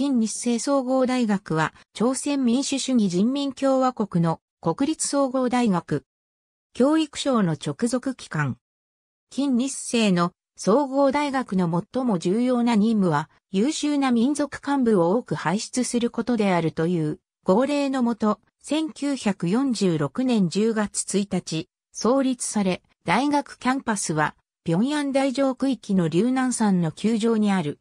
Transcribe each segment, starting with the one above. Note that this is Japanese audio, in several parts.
金日成総合大学は、朝鮮民主主義人民共和国の国立総合大学。教育省の直属機関。金日成の総合大学の最も重要な任務は、優秀な民族幹部を多く輩出することであるという、号令のもと、1946年10月1日、創立され、大学キャンパスは、平壌大上区域の龍南山の球場にある、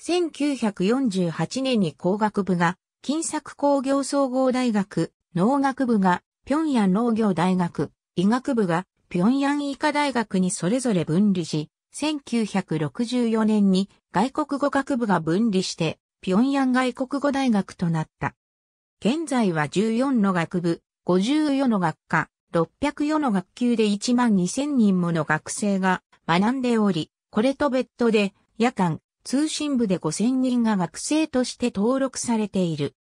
1948年に工学部が、金策工業総合大学、農学部が、平壌農業大学、医学部が、平壌医科大学にそれぞれ分離し、1964年に外国語学部が分離して、平壌外国語大学となった。現在は14の学部、54の学科、604の学級で1万2000人もの学生が学んでおり、これと別途で、夜間、通信部で5000人が学生として登録されている。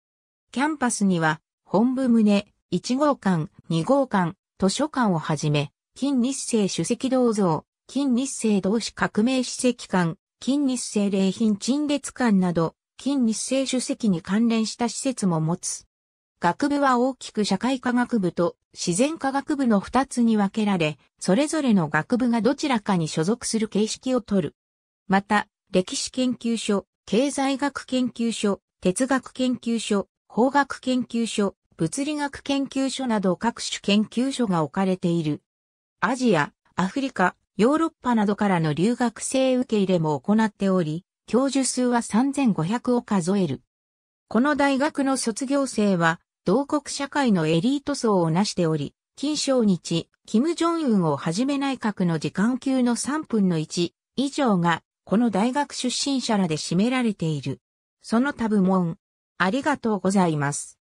キャンパスには、本部棟、1号館、2号館、図書館をはじめ、近日清主席銅像、近日清同志革命史跡館、近日清礼品陳列館など、近日清主席に関連した施設も持つ。学部は大きく社会科学部と自然科学部の2つに分けられ、それぞれの学部がどちらかに所属する形式をとる。また、歴史研究所、経済学研究所、哲学研究所、法学研究所、物理学研究所など各種研究所が置かれている。アジア、アフリカ、ヨーロッパなどからの留学生受け入れも行っており、教授数は3500を数える。この大学の卒業生は、同国社会のエリート層をなしており、金正日、金正恩をはじめ内閣の時間級の3分の1以上がこの大学出身者らで占められている。その他部門、ありがとうございます。